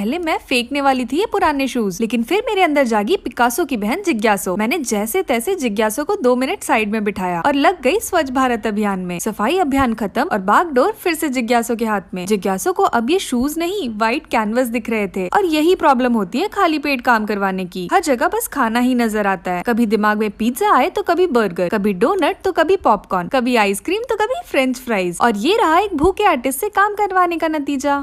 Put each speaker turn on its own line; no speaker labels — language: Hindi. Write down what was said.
पहले मैं फेंकने वाली थी ये पुराने शूज लेकिन फिर मेरे अंदर जागी पिकासो की बहन जिज्ञासो मैंने जैसे तैसे जिज्ञासो को दो मिनट साइड में बिठाया और लग गई स्वच्छ भारत अभियान में सफाई अभियान खत्म और बागडोर फिर से जिज्ञासो के हाथ में जिज्ञासो को अब ये शूज नहीं व्हाइट कैनवस दिख रहे थे और यही प्रॉब्लम होती है खाली पेट काम करवाने की हर जगह बस खाना ही नजर आता है कभी दिमाग में पिज्जा आए तो कभी बर्गर कभी डोनट तो कभी पॉपकॉर्न कभी आइसक्रीम तो कभी फ्रेंच फ्राइज और ये रहा एक भूखे आर्टिस्ट से काम करवाने का नतीजा